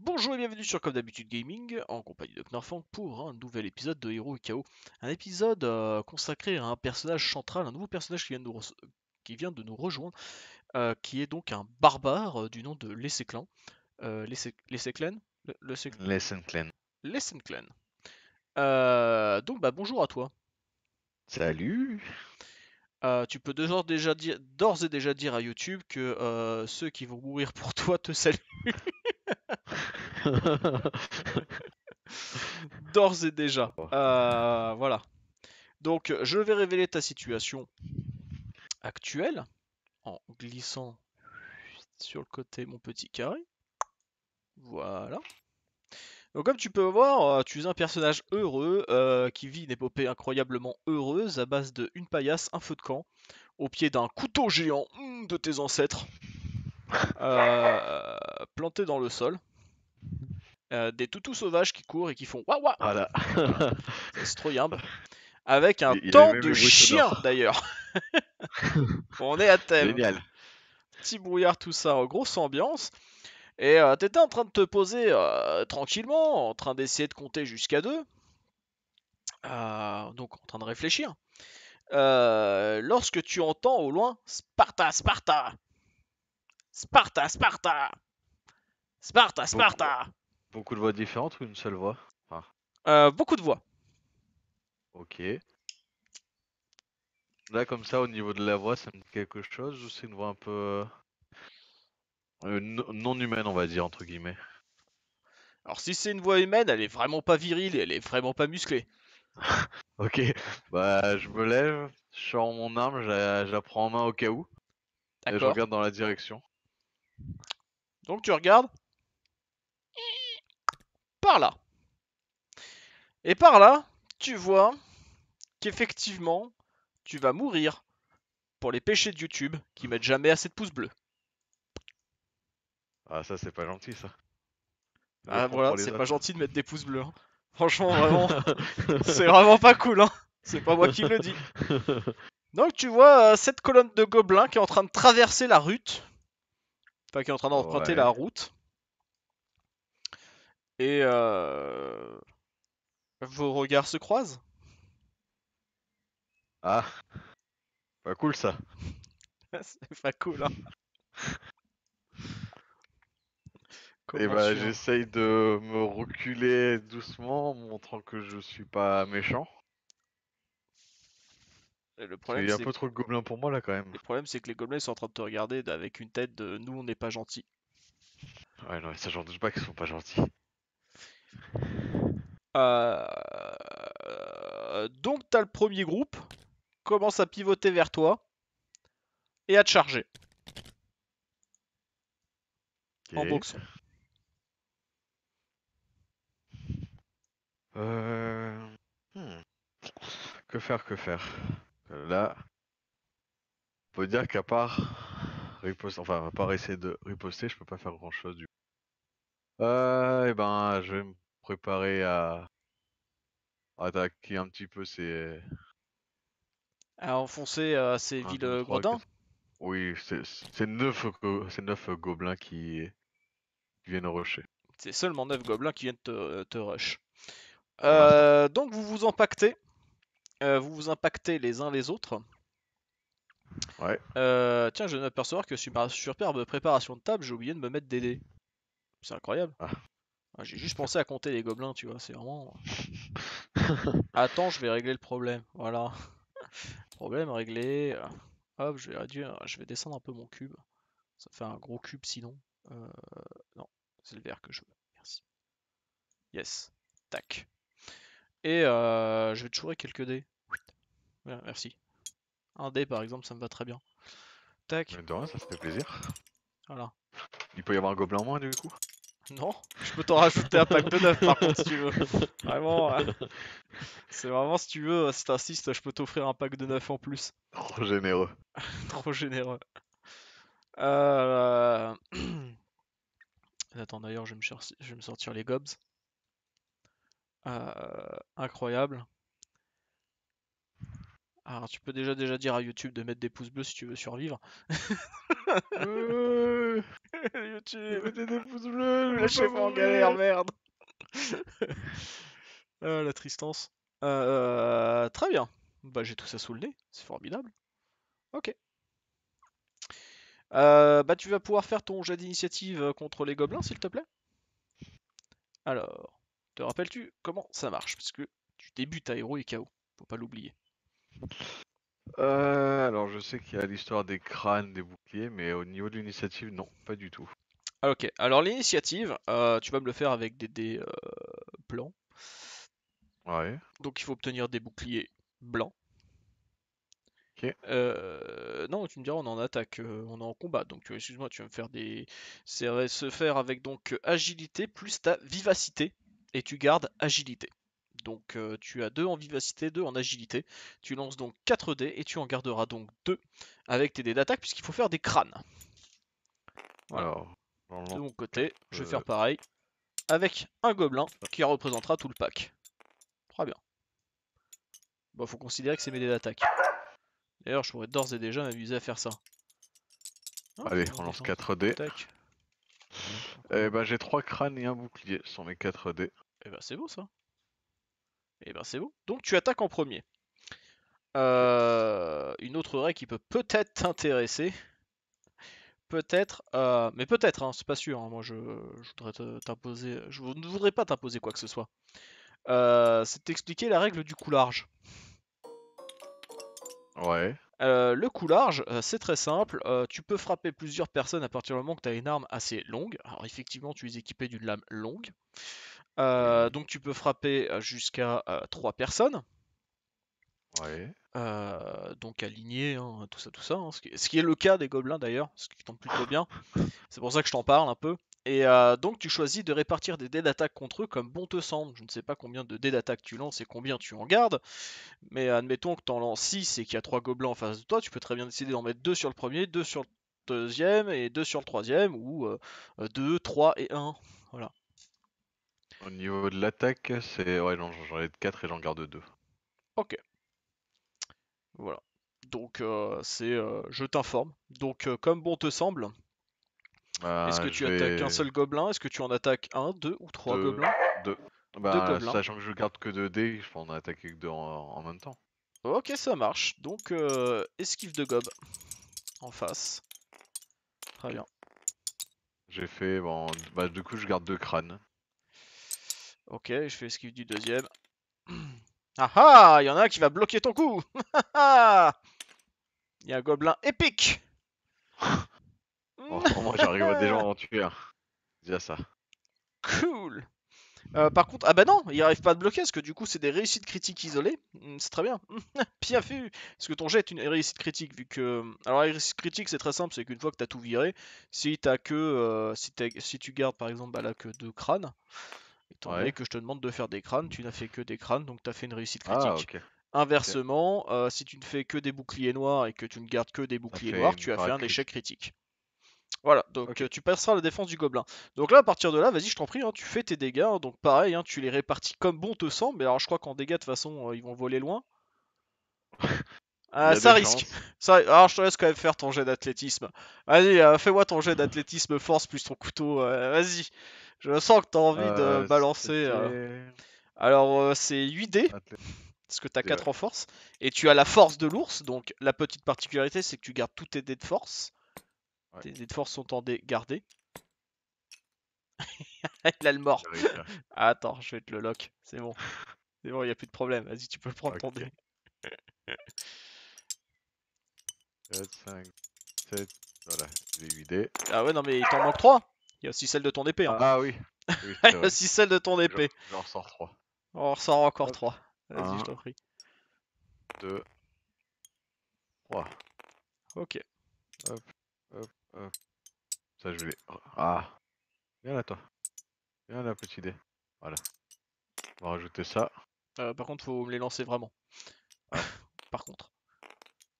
Bonjour et bienvenue sur Comme d'habitude Gaming, en compagnie de Knarfang pour un nouvel épisode de Hero et Chaos. Un épisode euh, consacré à un personnage central, un nouveau personnage qui vient de nous, rejoindre, euh, qui est donc un barbare euh, du nom de Lesséclan. Lesséclan Lesséclan. Lesséclan. donc bah bonjour à toi. Salut tu peux d'ores et déjà dire à YouTube que ceux qui vont mourir pour toi te saluent. D'ores et déjà. Euh, voilà. Donc, je vais révéler ta situation actuelle en glissant sur le côté mon petit carré. Voilà. Donc comme tu peux voir, euh, tu es un personnage heureux euh, qui vit une épopée incroyablement heureuse à base de une paillasse, un feu de camp, au pied d'un couteau géant hmm, de tes ancêtres, planté dans le sol. Euh, des toutous sauvages qui courent et qui font waouh c'est trop Avec un temps de chien d'ailleurs. On est à thème. Petit brouillard, tout ça, grosse ambiance. Et tu euh, t'étais en train de te poser euh, tranquillement, en train d'essayer de compter jusqu'à deux. donc en train de réfléchir. lorsque tu entends au loin Sparta, Sparta, Sparta, Sparta, Sparta, Sparta. Beaucoup de voix différentes ou une seule voix euh, Beaucoup de voix. Ok. Là, comme ça, au niveau de la voix, ça me dit quelque chose ou c'est une voix un peu. Euh, euh, non humaine, on va dire, entre guillemets Alors, si c'est une voix humaine, elle est vraiment pas virile et elle est vraiment pas musclée. ok, bah je me lève, je sors mon arme, j'apprends en main au cas où. Et je regarde dans la direction. Donc tu regardes par là. Et par là, tu vois qu'effectivement, tu vas mourir pour les péchés de YouTube qui mettent jamais assez de pouces bleus. Ah ça c'est pas gentil ça. ah voilà, c'est pas gentil de mettre des pouces bleus. Hein. Franchement vraiment, c'est vraiment pas cool hein. C'est pas moi qui le dis. Donc tu vois euh, cette colonne de gobelins qui est en train de traverser la route. Enfin qui est en train d'emprunter la route. Et euh, vos regards se croisent. Ah, pas cool ça. C'est pas cool. Hein. Et eh bah, j'essaye de me reculer doucement, montrant que je suis pas méchant. Le Il y a un peu trop de gobelins pour moi là quand même. le problème, c'est que les gobelins sont en train de te regarder avec une tête de nous, on n'est pas gentils. Ouais, non, ça j'en doute pas qu'ils sont pas gentils. Euh, donc, t'as le premier groupe, commence à pivoter vers toi et à te charger. En boxe. Euh, hmm. Que faire, que faire Là, peut dire qu'à part enfin à part essayer de riposter, je peux pas faire grand chose du coup. Euh, ah, et eh ben, je vais me préparer à attaquer un petit peu ces. À enfoncer euh, ces villes euh, gredins Oui, c'est neuf, neuf gobelins qui, viennent rusher. C'est seulement neuf gobelins qui viennent te, te rush. Euh, donc vous vous impactez. vous vous impactez les uns les autres. Ouais. tiens, je viens d'apercevoir que sur ma superbe préparation de table, j'ai oublié de me mettre des dés. C'est incroyable. Ah. Ah, j'ai juste pensé à compter les gobelins, tu vois, c'est vraiment. Attends, je vais régler le problème. Voilà. problème réglé. Euh, hop, je vais réduire, je vais descendre un peu mon cube. Ça fait un gros cube sinon. Euh, non, c'est le vert que je veux. Merci. Yes. Tac. Et euh, je vais te jouer quelques dés. Voilà, merci. Un dé par exemple, ça me va très bien. Tac. De ça fait plaisir. Voilà. Il peut y avoir un gobelin en moins du coup Non, je peux t'en rajouter un pack de 9 par contre si tu veux. Vraiment, c'est vraiment si tu veux, euh, si t'insistes, je peux t'offrir un pack de 9 en plus. Trop généreux. Trop généreux. Euh, Attends d'ailleurs, je, vais me je vais me sortir les gobs. Euh, incroyable. Alors tu peux déjà déjà dire à YouTube de mettre des pouces bleus si tu veux survivre. YouTube, mettez des pouces bleus, lâchez en galère, merde ah, La tristance. Euh, très bien. Bah j'ai tout ça sous le nez, c'est formidable. Ok. Euh, bah tu vas pouvoir faire ton jet d'initiative euh, contre les gobelins, s'il te plaît. Alors, te rappelles-tu comment ça marche Parce que tu débutes à Héros et Chaos, faut pas l'oublier. Euh, alors, je sais qu'il y a l'histoire des crânes, des boucliers, mais au niveau de l'initiative, non, pas du tout. Ah, ok, alors l'initiative, euh, tu vas me le faire avec des dés euh, blancs. Ouais. Donc il faut obtenir des boucliers blancs. Ok. non, tu me diras, on en attaque, on est en combat. Donc, excuse-moi, tu vas me faire des. C'est se faire avec donc agilité plus ta vivacité. Et tu gardes agilité. Donc euh, tu as 2 en vivacité, 2 en agilité. Tu lances donc 4 dés et tu en garderas donc 2 avec tes dés d'attaque puisqu'il faut faire des crânes. Alors, de mon côté, je vais faire euh, pareil avec un gobelin qui représentera tout le pack. Très bien. Bon, faut considérer que c'est mes dés d'attaque. D'ailleurs, je pourrais d'ores et déjà m'amuser à faire ça. Ah, Allez, on lance 4 dés. Et bah, eh ben, j'ai 3 crânes et un bouclier sur mes 4 dés. Et eh bah, ben, c'est beau ça. Et eh ben c'est bon. Donc tu attaques en premier. Euh, une autre règle qui peut peut-être t'intéresser. Peut-être, euh, mais peut-être, hein, c'est pas sûr. Hein. moi, je, voudrais t'imposer, je ne voudrais pas t'imposer quoi que ce soit. Euh, c'est t'expliquer la règle du coup large. Ouais. le coup large, c'est très simple. tu peux frapper plusieurs personnes à partir du moment que tu as une arme assez longue. Alors, effectivement, tu es équipé d'une lame longue. Euh, donc tu peux frapper euh, jusqu'à euh, trois 3 personnes. Ouais. donc aligné, hein, tout ça, tout ça. Hein. ce, qui, est le cas des gobelins d'ailleurs, ce qui tombe plutôt bien. C'est pour ça que je t'en parle un peu. Et donc tu choisis de répartir des dés d'attaque contre eux comme bon te semble. Je ne sais pas combien de dés d'attaque tu lances et combien tu en gardes. Mais admettons que tu en lances 6 et qu'il y a 3 gobelins en face de toi, tu peux très bien décider d'en mettre 2 sur le premier, 2 sur le deuxième et 2 sur le troisième, ou 2, 3 et 1. Voilà. Au niveau de l'attaque, c'est. Ouais, j'en ai 4 et j'en garde 2. Ok. Voilà. Donc, euh, c'est. Euh, je t'informe. Donc, euh, comme bon te semble, bah, est-ce que tu attaques un seul gobelin Est-ce que tu en attaques un, deux ou trois gobelins Deux. Bah, gobelins. sachant que je garde que 2 dés, je peux en attaquer que deux en, même temps. Ok, ça marche. Donc, esquive de gob en face. Très bien. J'ai fait. Bon, bah, du coup, je garde deux crânes. Ok, je fais esquive du deuxième. Ah ah Il y en a un qui va bloquer ton coup ah ah. Il y a un gobelin épique oh, Moi j'arrive à déjà en tuer C'est Déjà ça. Cool euh, par contre, ah bah non, il arrive pas à bloquer parce que du coup c'est des réussites critiques isolées. Hum, c'est très bien. Bien fait Parce que ton jet est une réussite critique vu que. Alors la réussite critique c'est très simple, c'est qu'une fois que t'as tout viré, si t'as que. Euh, si, si, tu gardes par exemple bah là que deux crânes, Étant donné que je te demande de faire des crânes, tu n'as fait que des crânes, donc tu as fait une réussite ah, critique. Inversement, euh, si tu ne fais que des boucliers noirs et que tu ne gardes que des boucliers noirs, tu as fait un échec critique. Voilà, donc euh, tu passeras la défense du gobelin. Donc là, à partir de là, vas-y, je t'en prie, hein, tu fais tes dégâts. Hein, donc pareil, hein, tu les répartis comme bon te semble. Mais alors, je crois qu'en dégâts, de toute façon, euh, ils vont voler loin. Ah, ça risque. Ça... Alors, ah, je te laisse quand même faire ton jet d'athlétisme. Vas-y, fais-moi ton jet d'athlétisme force plus ton couteau. vas-y. Je sens que t'as envie de euh, balancer. Euh. Alors, euh, c'est 8 dés. Parce que t'as 4 en force. Et tu as la force de l'ours. Donc, la petite particularité, c'est que tu gardes tous tes dés de force. Tes dés de force sont en dés gardés. il a le mort. Ah, attends, je vais te le lock. C'est bon. C'est bon, il a plus de problème. Vas-y, tu peux prendre ton dé. 4, 5, 7. Voilà, j'ai 8 dés. Ah ouais, non, mais il t'en manque 3. Il y a aussi celle de ton épée. Hein. Ah oui. oui Il y a aussi celle de ton épée. J'en ressors 3. On ressort encore 3. Vas-y, je t'en prie. 2. 3. Ok. Hop, hop, hop. Ça, je vais. Ah. Viens là, toi. Viens là, petit idée. Voilà. On va rajouter ça. Euh, par contre, faut me les lancer vraiment. par contre.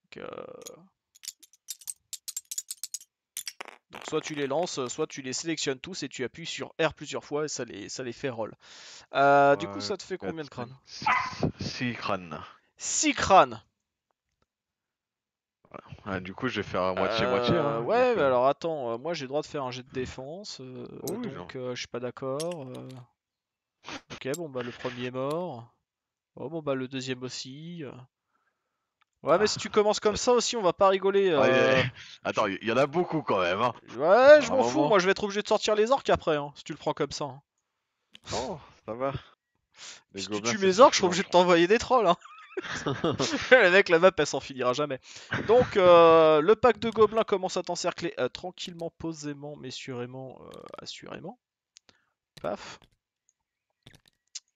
Donc, euh... Donc soit tu les lances, euh, soit tu les sélectionnes tous et tu appuies sur R plusieurs fois et ça les, ça les fait roll. Euh, du coup, ça te fait combien de crânes 6 crânes. 6 crânes du coup, je vais faire moitié-moitié. Euh, hein, ouais, mais alors attends, moi j'ai le droit de faire un jet de défense, donc je suis pas d'accord. Ok, bon bah le premier est mort. Oh, bon bah le deuxième aussi. Ouais, mais ah. si tu commences comme ça aussi, on va pas rigoler. Euh. Attends, il y en a beaucoup quand même. Hein. Ouais, je m'en fous. Moi, je vais être obligé de sortir les orques après, hein, si tu le prends comme ça. Hein. Oh, ça va. Si tu tues mes orques, je suis obligé de t'envoyer des trolls. Hein. le mec, la map, elle s'en finira jamais. Donc, euh, le pack de gobelins commence à t'encercler euh, tranquillement, posément, mais sûrement, assurément. Paf.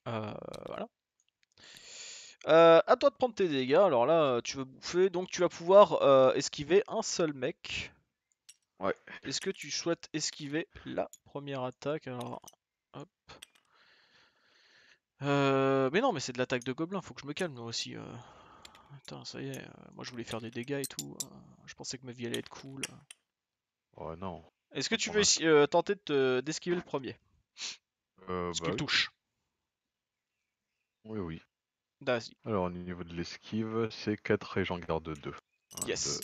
Euh, voilà. A euh, à toi de prendre tes dégâts. Alors là, euh, tu veux bouffer, donc tu vas pouvoir euh, esquiver un seul mec. Ouais. Est-ce que tu souhaites esquiver la première attaque Alors, hop. Euh, mais non, mais c'est de l'attaque de gobelin, faut que je me calme moi aussi. Attends, ça y est, moi je voulais faire des dégâts et tout. je pensais que ma vie allait être cool. Oh non. Est-ce que tu veux tenter d'esquiver le premier euh, bah touche Oui, oui. Bah, Alors, au niveau de l'esquive, c'est 4 et j'en garde 2. yes.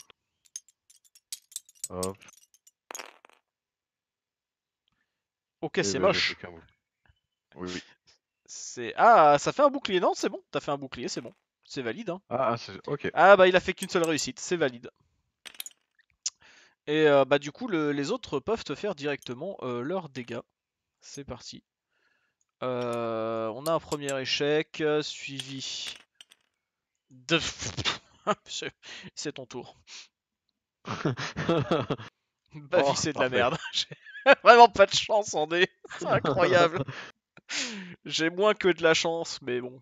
Hop. Ok, c'est ben, moche. Oui, oui. C'est... Ah, ça fait un bouclier, non C'est bon, t'as fait un bouclier, c'est bon. C'est valide. Hein. Ah, ok. Ah, bah il a fait qu'une seule réussite, c'est valide. Et euh, bah du coup, les autres peuvent te faire directement euh, leurs dégâts. C'est parti. Euh, on a un premier échec euh, suivi de... c'est ton tour. bah c'est oh, de la merde. J'ai vraiment pas de chance en D. C'est incroyable. j'ai moins que de la chance, mais bon.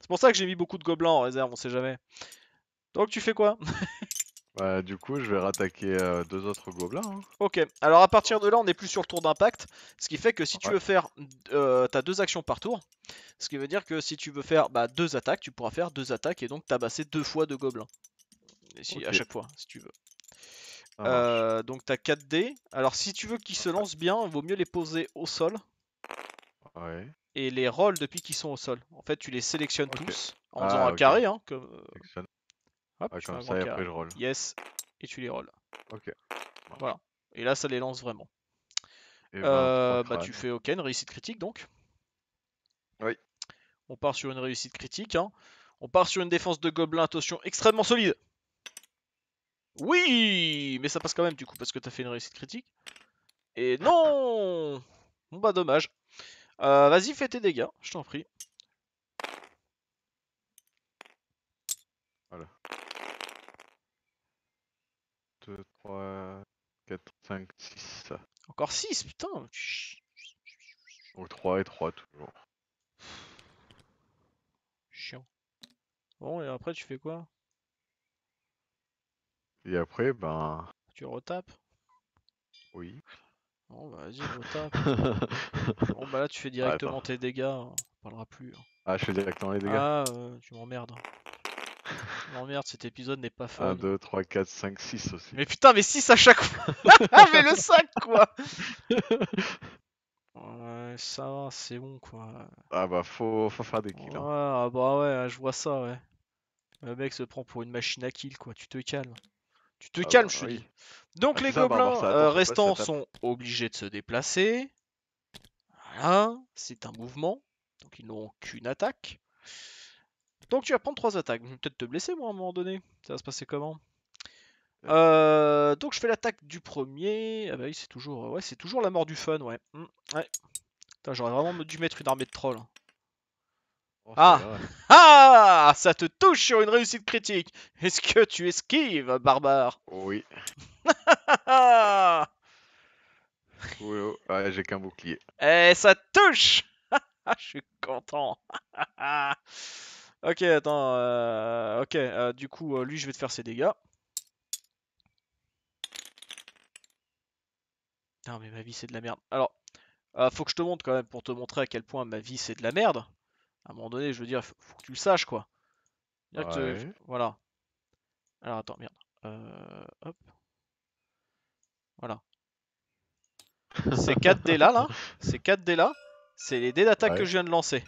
C'est pour ça que j'ai mis beaucoup de gobelins en réserve, on sait jamais. Donc tu fais quoi bah, du coup, je vais rattaquer euh, deux autres gobelins. Hein. Ok, alors à partir de là, on n'est plus sur le tour d'impact, ce qui fait que si tu veux faire, euh, t'as deux actions par tour, ce qui veut dire que si tu veux faire bah, deux attaques, tu pourras faire deux attaques et donc tabasser deux fois de gobelins. Et si, À chaque fois, si tu veux. Euh, donc t'as 4 dés. Alors si tu veux qu'ils se lancent bien, vaut mieux les poser au sol Ouais, et les rolls depuis qu'ils sont au sol. En fait, tu les sélectionnes tous en ah, faisant un carré, hein, euh, Hop, après roll. Yes, et tu les rolls. Ok. Voilà. Et là, ça les lance vraiment. Ben, euh, bah, tu fais ok, une réussite critique donc. Oui. On part sur une réussite critique. Hein. On part sur une défense de gobelin, attention, extrêmement solide. Oui Mais ça passe quand même du coup parce que t'as fait une réussite critique. Et non Bon bah dommage. Euh, vas-y, fais tes dégâts, je t'en prie. 2, 3, 4, 5, 6. Encore 6, putain 3 et 3 toujours. Chiant. Bon, et après, tu fais quoi Et après, ben. Tu retapes Oui. Bon, bah, vas-y, retape. bon, bah là, tu fais ah, directement tes dégâts. Hein. On parlera plus. Hein. Ah, je fais directement les dégâts Ah, euh, tu m'emmerdes. Non merde, cet épisode n'est pas fin 1, 2, 3, 4, 5, 6 aussi. Mais putain, mais 6 à chaque fois Mais le 5 quoi Ouais, ça, c'est bon quoi. Ah bah faut, faire des kills. Hein. Ah bah ouais, hein, je vois ça, ouais. Le mec se prend pour une machine à kill, quoi. Tu te calmes. Tu te ah calmes, bah je suis. Donc ah, les bah, gobelins euh, restants sont obligés de se déplacer. Voilà, c'est un mouvement. Donc ils n'ont qu'une attaque. Donc tu vas prendre 3 attaques. Je vais peut-être te blesser moi à un moment donné. Ça va se passer comment euh. Euh, donc je fais l'attaque du premier. Ah bah oui, c'est toujours, euh, ouais, c'est toujours la mort du fun, ouais. Mmh, ouais. j'aurais vraiment dû mettre une armée de trolls. Hein. Oh, ah Ah Ça te touche sur une réussite critique Est-ce que tu esquives, barbare Oui. oui, oh, ouais, j'ai qu'un bouclier. Eh, ça touche Je suis content Ok, attends. Euh, ok, euh, du coup, euh, lui, je vais te faire ses dégâts. Non, mais ma vie, c'est de la merde. Alors, euh, faut que je te montre quand même pour te montrer à quel point ma vie, c'est de la merde. À un moment donné, je veux dire, faut, que tu le saches, quoi. Voilà. Alors, attends, merde. hop. Voilà. Ces 4 dés là, là, ces 4 dés là, c'est les dés d'attaque que je viens de lancer.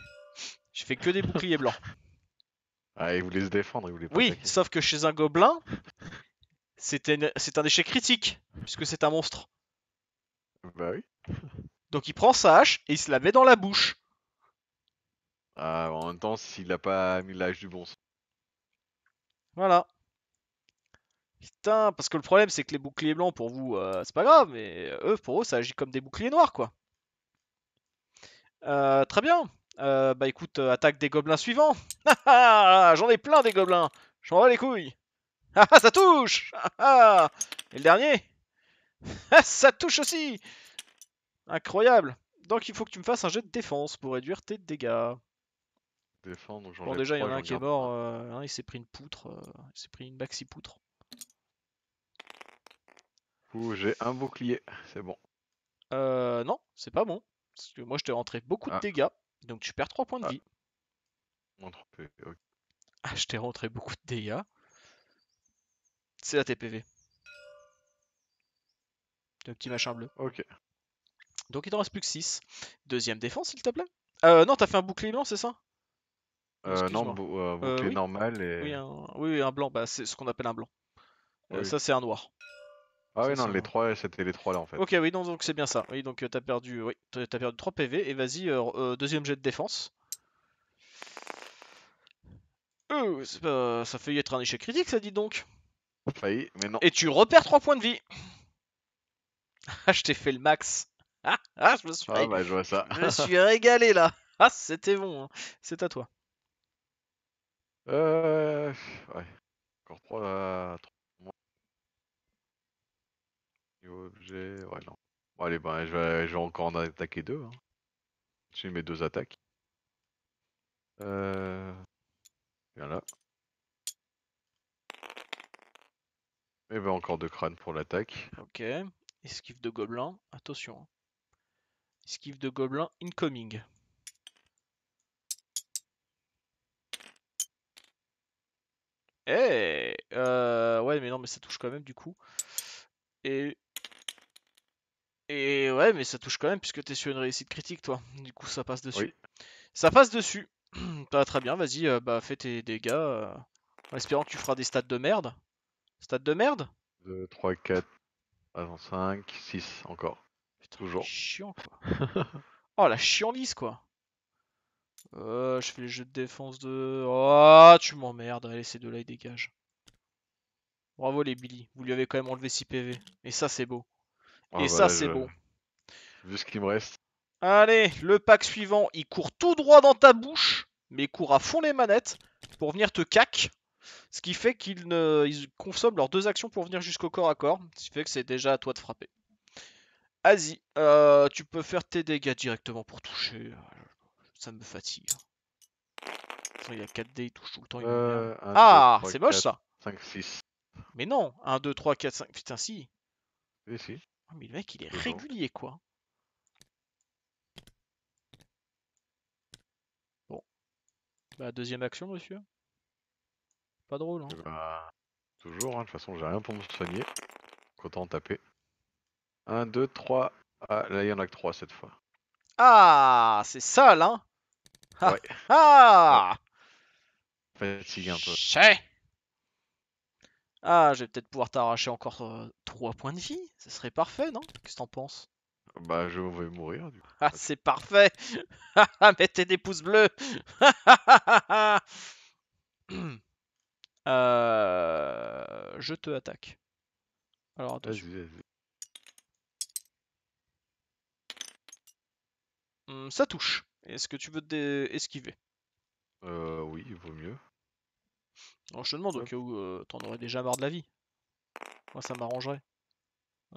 Je fais que des boucliers blancs. Ah, il voulait se défendre, il voulait pas Oui, sauf que chez un gobelin, c'est un déchet critique, puisque c'est un monstre. Bah oui. Donc il prend sa hache et il se la met dans la bouche. Ah en même temps, s'il a pas mis la hache du bon sens. Voilà. Putain, parce que le problème, c'est que les boucliers blancs, pour vous, euh, c'est pas grave, mais euh, eux, pour eux, ça agit comme des boucliers noirs, quoi. Euh, très bien. Euh, bah écoute, euh, attaque des gobelins suivants. Ah, ah, ah, j'en ai plein des gobelins. Je m'en les couilles. Ah ça touche Et le dernier Ça touche aussi Incroyable Donc il faut que tu me fasses un jet de défense pour réduire tes dégâts. ai bon déjà il y en a un qui est mort, euh, hein, il s'est pris une poutre, il s'est pris une maxi poutre. Ouh j'ai un bouclier, c'est bon. Euh non, c'est pas bon. Parce que moi je t'ai rentré beaucoup de dégâts. Donc tu perds 3 points de ah. vie. Ah, je t'ai rentré beaucoup de dégâts. C'est la TPV. Le petit machin bleu. Ok. Donc il te reste plus que 6. Deuxième défense, s'il te plaît. Euh, non, t'as fait un bouclier blanc, c'est ça euh, Non, euh, euh, bouclier normal. Et... Oui, un... blanc, bah, c'est ce qu'on appelle un blanc. Euh, ça, c'est un noir. Ah oui, non, les 3 hein. c'était les 3 là en fait. Ok, oui, non, donc c'est bien ça. Oui, donc euh, t'as perdu, as perdu 3 PV et vas-y, euh, euh, deuxième jet de défense. Euh, ça fait être un échec critique, ça dit donc. Failli, bah mais non. Et tu repères 3 points de vie. Ah, je t'ai fait le max. Ah, ah, je me suis, ah, bah, je vois ça. je me suis régalé là. Ah, c'était bon. Hein. C'est à toi. Euh. Ouais. Encore 3, 3 objet, ouais, non. allez, ben, je, vais, encore en attaquer deux. Hein. J'ai mes deux attaques. Euh... là. Et eh ben encore deux crânes pour l'attaque. Ok. Esquive de gobelin, attention. Hein. Esquive de gobelin incoming. Eh euh, Ouais, mais non, mais ça touche quand même du coup. Et et ouais, mais ça touche quand même puisque t'es sur une réussite critique, toi. Du coup, ça passe dessus. Ça passe dessus. Bah, très bien, vas-y, euh, bah, fais tes dégâts. Euh, en espérant que tu feras des stats de merde. Stats de merde 2, 3, 4, avant 5, 6 encore. Toujours. Chiant, quoi. oh, la lisse quoi. Euh, je fais les jeux de défense de. Oh, tu m'emmerdes. Allez, ces deux-là, ils dégage Bravo, les Billy. Vous lui avez quand même enlevé 6 PV. Et ça, c'est beau. Ah, Et bah ça, c'est bon. Vu ce qu'il me reste. Allez, le pack suivant, il court tout droit dans ta bouche, mais il court à fond les manettes pour venir te cac. Ce qui fait qu'ils ne... consomment leurs deux actions pour venir jusqu'au corps à corps. Ce qui fait que c'est déjà à toi de frapper. Vas-y, euh, tu peux faire tes dégâts directement pour toucher. Euh, ça me fatigue. Il y a 4 dés, il touche tout le temps. Euh, ah, c'est moche ça 5, 6. Mais non 1, 2, 3, 4, 5. Putain, si. si. Oh, mais le mec, il est régulier, quoi. Bon. Bah, deuxième action, monsieur. Pas drôle, hein. Bah, toujours, hein. De toute façon, j'ai rien pour me soigner. Content de taper. 1, 2, 3. Ah, là, il y en a que 3 cette fois. Ah, c'est sale, hein. Ouais. Ah, ah Fatigue un peu. Ah, je vais peut-être pouvoir t'arracher encore 3 euh, points de vie. Ce serait parfait, non Qu'est-ce que t'en penses Bah, je vais mourir, du coup. Ah, c'est parfait Mettez des pouces bleus euh... Je te attaque. Alors, attention. Hmm, ça touche. Est-ce que tu veux esquiver euh, oui, il vaut mieux je te demande où euh, t'en aurais déjà marre de la vie. Moi ça m'arrangerait.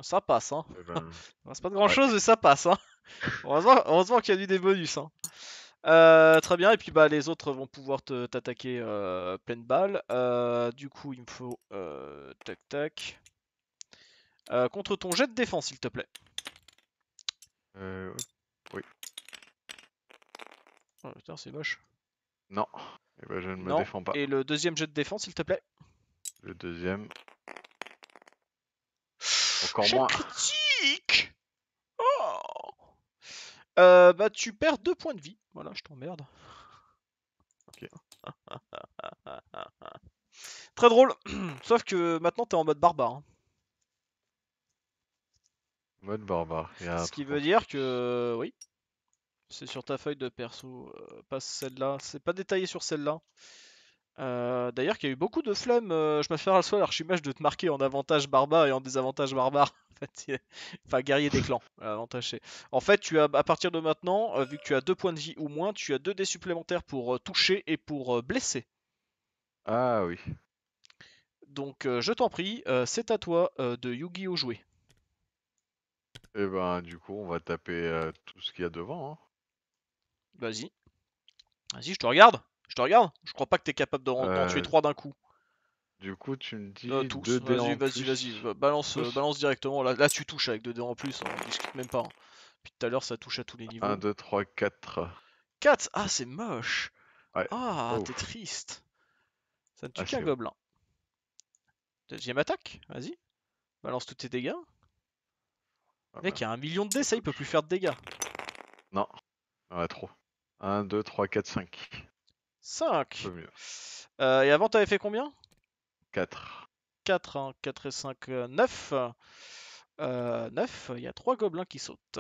Ça passe hein. Eh ben, c'est pas de grand chose mais ça passe hein. heureusement, qu'il y a eu des bonus hein. Euh, très bien, et puis bah, les autres vont pouvoir t'attaquer euh, pleine balle. Euh, du coup, il me faut. tac tac. contre ton jet de défense, s'il te plaît. oui. Oh putain, c'est moche. Non. Et eh bah, ben, je ne me défends pas. Et le deuxième jeu de défense, s'il te plaît. Le deuxième. Encore moins. Critique oh euh, bah, tu perds deux points de vie. Voilà, je t'emmerde. Ok. Très drôle. Sauf que maintenant, t'es en mode barbare. Hein. Mode barbare. Ce qui veut dire que. Oui. C'est sur ta feuille de perso, euh, pas celle-là. C'est pas détaillé sur celle-là. Euh, d'ailleurs, qu'il y a eu beaucoup de flemmes. Euh, je me fais à suis l'archimage de te marquer en avantage barbare et en désavantage barbare. enfin, guerrier des clans. En fait, tu as à partir de maintenant, vu que tu as deux points de vie ou moins, tu as deux dés supplémentaires pour toucher et pour blesser. Ah oui. Donc, je t'en prie, c'est à toi de Yugi gi oh jouer. Et eh ben, du coup, on va taper tout ce qu'il y a devant. Hein. Vas-y. Vas-y, je te regarde. Je te regarde. Je crois pas que t'es capable de euh... tuer 3 d'un coup. Du coup, tu me dis. Euh, vas-y, vas-y, vas-y. Balance, euh, balance directement. Là, là, tu touches avec 2 dés en plus. Hein. On discute même pas. Hein. Puis tout à l'heure, ça touche à tous les niveaux. 1, 2, 3, 4. 4 Ah, c'est moche. Ah, t'es triste. Ça ne tue ah, qu'un gobelin. Deuxième attaque, vas-y. Balance tous tes dégâts. Le ah Mec, il y a un million de dés, ça, il peut plus faire de dégâts. Non. Ouais, ah, trop. 1, 2, 3, 4, 5. 5 Et avant, t'avais fait combien 4. 4, hein, 4 et 5, 9. 9, il y a 3 gobelins qui sautent.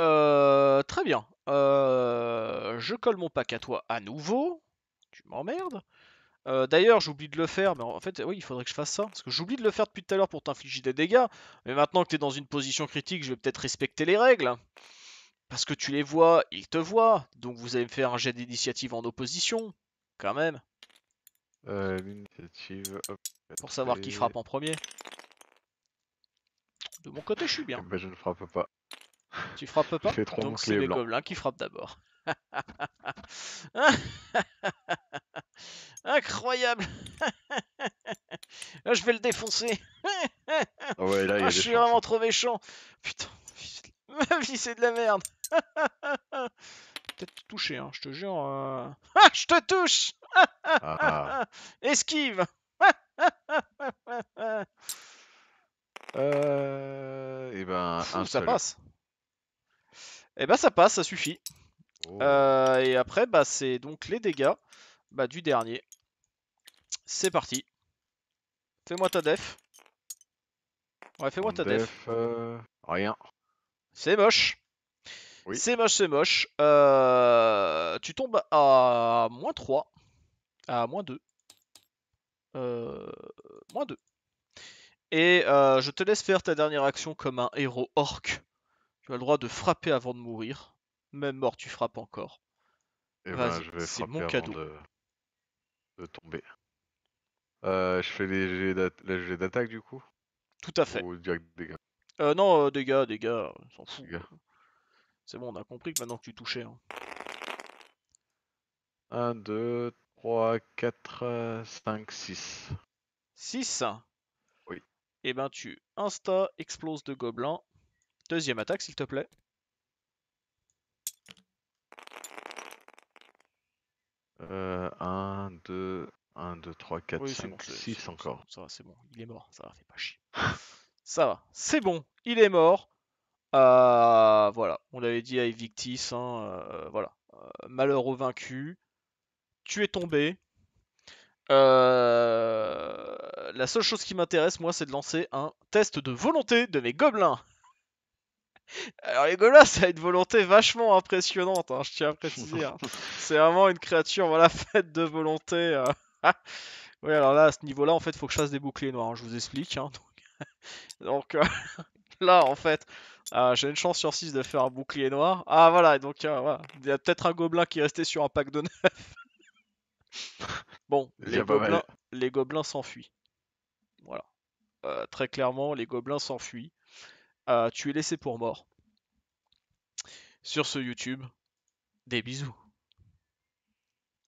Euh, très bien. Euh, je colle mon pack à toi à nouveau. Tu m'emmerdes. Euh, d'ailleurs, j'oublie de le faire, mais en fait, oui, il faudrait que je fasse ça. Parce que j'oublie de le faire depuis tout à l'heure pour t'infliger des dégâts. Mais maintenant que tu es dans une position critique, je vais peut-être respecter les règles. Parce que tu les vois, ils te voient. Donc vous allez me faire un jet d'initiative en opposition, quand même. Euh, Pour savoir qui frappe en premier. De mon côté, je suis bien. Mais eh ben, je ne frappe pas. Tu frappes pas Donc c'est les qui frappe d'abord. Incroyable Là, je vais le défoncer. Ah ah, je suis vraiment hein. trop méchant. Putain. Ma vie, c'est de la merde. Peut-être toucher, hein, je te jure. Euh. Ah, je te touche ah. Esquive euh... Et eh ben, ça passe. Et eh ben, ça passe, ça suffit. Oh. Euh, et après, bah, c'est donc les dégâts bah, du dernier. C'est parti. Fais-moi ta def. Ouais, fais-moi ta def. Euh, rien. C'est moche. Oui. C'est moche, c'est moche. Euh, tu tombes à moins 3, à moins 2. Euh, moins 2. Et euh, je te laisse faire ta dernière action comme un héros orc. Tu as le droit de frapper avant de mourir. Même mort, tu frappes encore. Et eh ben, je vais c'est mon cadeau. De... tomber. je fais les jets d'attaque du coup Tout à fait. dégâts euh, non, des gars, des gars, s'en fout. C'est bon, on a compris que maintenant que tu touchais. 1, 2, 3, 4, 5, 6. 6 Oui. Et eh ben tu insta explose de gobelins. Deuxième attaque, s'il te plaît. Euh, 1, 2, 1, 2, 3, 4, 5, 6 encore. Ça c'est bon. Il est mort, ça va, fais pas chier. ça va, c'est bon, il est mort. Euh, voilà, on l'avait dit à Evictis, hein, euh, voilà. Euh, malheur au vaincu, tu es tombé. la seule chose qui m'intéresse, moi, c'est de lancer un test de volonté de mes gobelins. Alors les gobelins, ça a une volonté vachement impressionnante, hein, je tiens à préciser. Hein. C'est vraiment une créature, voilà, faite de volonté. oui, alors là, à ce niveau-là, en fait, faut que je fasse des boucliers noirs, je vous explique. donc euh, là, en fait, euh, j'ai une chance sur 6 de faire un bouclier noir. Ah voilà, donc euh, il y a peut-être un gobelin qui est resté sur un pack de 9. bon, les gobelins, s'enfuient. Voilà. très clairement, les gobelins s'enfuient. tu es laissé pour mort. Sur ce YouTube, des bisous.